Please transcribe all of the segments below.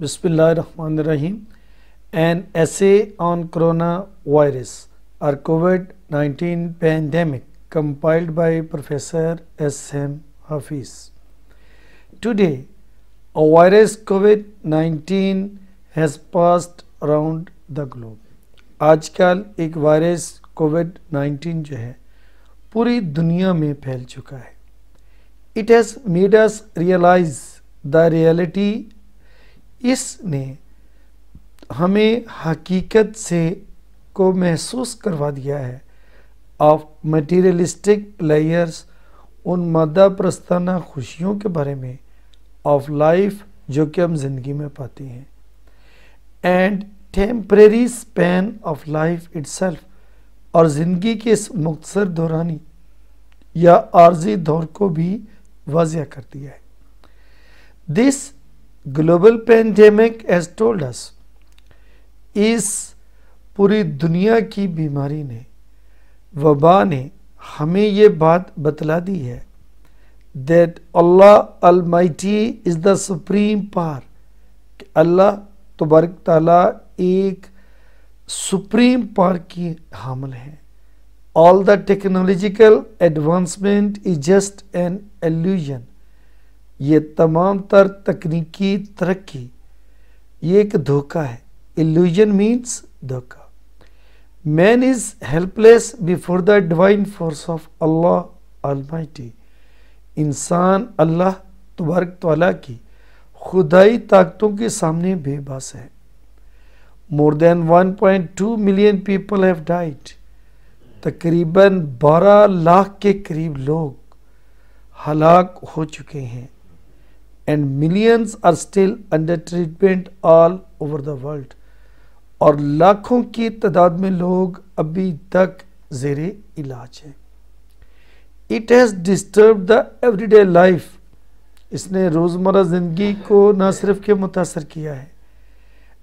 बिस्मिल्लाहिर्रहमानिर्रहीम an essay on corona virus और Covid nineteen pandemic compiled by professor S M Hafeez today a virus Covid 19 has passed around the globe आजकल एक virus Covid 19 जो है पूरी दुनिया में फैल चुका है it has made us realise the reality इसने हमें हकीकत से को महसूस करवा दिया है ऑफ मटीरियलिस्टिक लेयर्स उन मदा प्रस्ताना खुशियों के बारे में ऑफ लाइफ जो कि हम जिंदगी में पाते हैं and temporary span of life itself और ज़िंदगी के इस मुख्तर दौरानी या आर्जी दौर को भी वाजिया कर दिया है this global pandemic has told us इस पूरी दुनिया की बीमारी ने वबा ने हमें ये बात बतला दी है that Allah almighty is the supreme power अल्लाह तबारक ताला एक सुप्रीम पार की हामल है all the technological advancement is just an illusion ये तमाम तर तकनीकी तरक्की ये एक धोखा है इल्यूजन मीन्स धोखा man is helpless before the divine force of Allah almighty इंसान अल्लाह तबारक तला की खुदाई ताकतों के सामने बेबस है more than 1.2 million people have died तकरीबन 12 लाख के करीब लोग हलाक हो चुके हैं and millions are still under treatment all over the world और लाखों की तादाद में लोग अभी तक जेर इलाज हैं it has disturb the everyday life इसने रोज़मर्रा ज़िंदगी को न सिर्फ के मुतासर किया है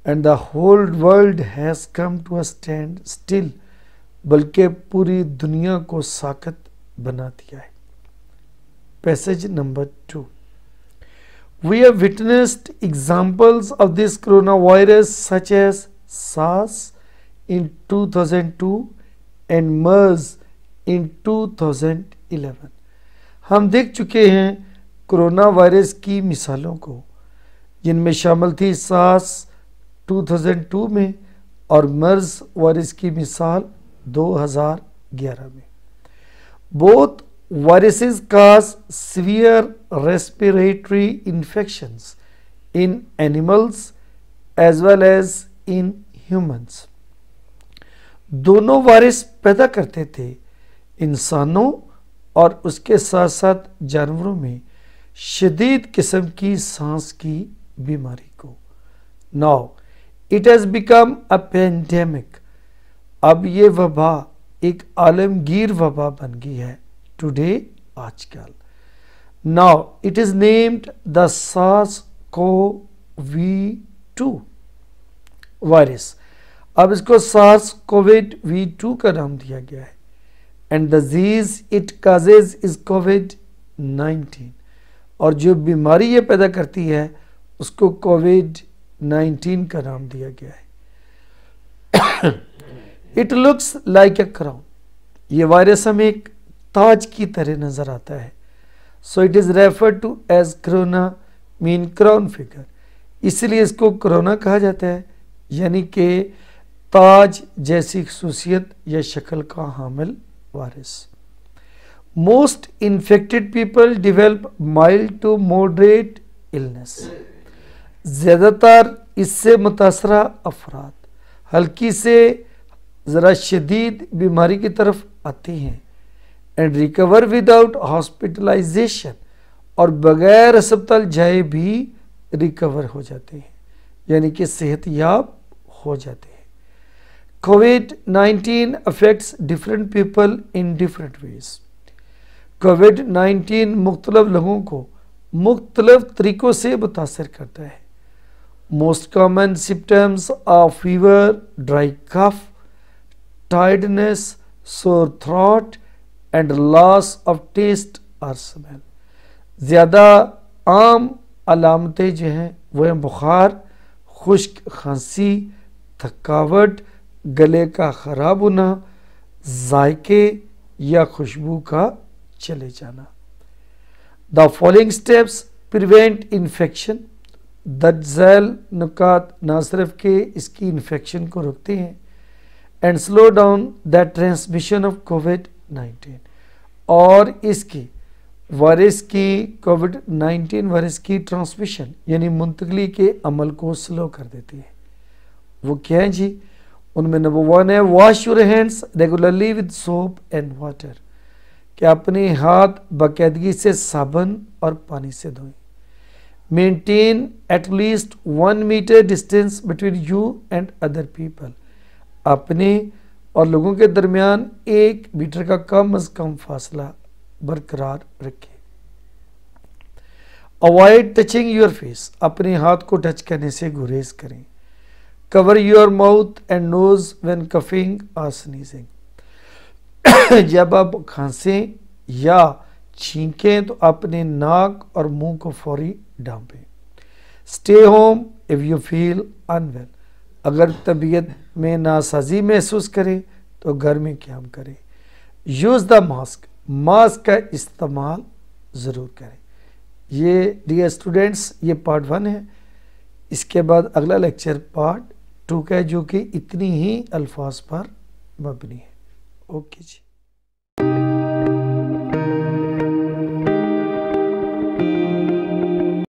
and the whole world has come to a standstill बल्कि पूरी दुनिया को साकत बना दिया है passage number two We have witnessed examples of this coronavirus such as SARS in 2002 and MERS in 2011 हम देख चुके हैं कोरोना ki misalon ko को जिनमें शामिल थी सास 2002 mein aur MERS virus ki misal 2011 mein both viruses cause severe respiratory infections in animals as well as in humans. दोनों वायरस पैदा करते थे इंसानों और उसके साथ साथ जानवरों में शदीद किस्म की सांस की बीमारी को now it has become a pandemic अब ये वबा एक आलमगीर वबा बन गई है आजकल now it is named the सास को वी टू वायरस अब इसको सार्स कोविड वी टू का नाम दिया गया है and disease it causes is Covid nineteen और जो बीमारी ये पैदा करती है उसको कोविड नाइनटीन का नाम दिया गया है it looks like a crown ये वायरस हमें एक ताज की तरह नज़र आता है so it is refer to as corona mean crown figure इसलिए इसको क्रोना कहा जाता है यानी कि ताज जैसी खसूसियत या शक्ल का हामिल virus most infected people develop mild to moderate illness ज़्यादातर इससे मुतासर अफराद हल्की से ज़रा शदीद बीमारी की तरफ आते हैं एंड रिकवर विदाउट हॉस्पिटलाइजेशन और बगैर अस्पताल जाए भी रिकवर हो जाते हैं यानी कि सेहत याब हो जाते हैं Covid 19 affects different people in different ways Covid 19 मुख्तलफ लोगों को मुख्तलफ तरीक़ों से मुतासर करता है most common symptoms are fever dry cough tiredness sore throat and loss of taste और स्मेल ज़्यादा आम अलामतें जो हैं वो हैं बुखार खुश्क खांसी थकावट गले का ख़राब होना जायके या खुशबू का चले जाना the following steps prevent infection दर्ज झैल नुकात ना सिर्फ के इसकी इन्फेक्शन को रोकते हैं and slow down the transmission of Covid nineteen और इसकी वायरस की कोविड नाइन्टीन वायरस की ट्रांसमिशन यानी मुंतकली के अमल को स्लो कर देती है वो क्या है जी उनमें नंबर वन है wash your hands regularly with soap and water कि अपने हाथ बाकायदगी से साबुन और पानी से धोएं maintain at least one metre distance between you and other people अपने और लोगों के दरमियान एक मीटर का कम अज़ कम फासला बरकरार रखें अवॉइड टचिंग योर फेस अपने हाथ को टच करने से गुरेज करें cover your mouth and nose when coughing और स्नीजिंग जब आप खांसें या छींकें तो अपने नाक और मुंह को फौरी डांपें stay home if you feel unwell अगर तबीयत में नासाजी महसूस करे तो घर में क्या करें यूज़ द मास्क मास्क का इस्तेमाल ज़रूर करें ये डी स्टूडेंट्स ये पार्ट वन है इसके बाद अगला लेक्चर पार्ट टू का है जो कि इतनी ही अल्फाज पर मबनी है ओके जी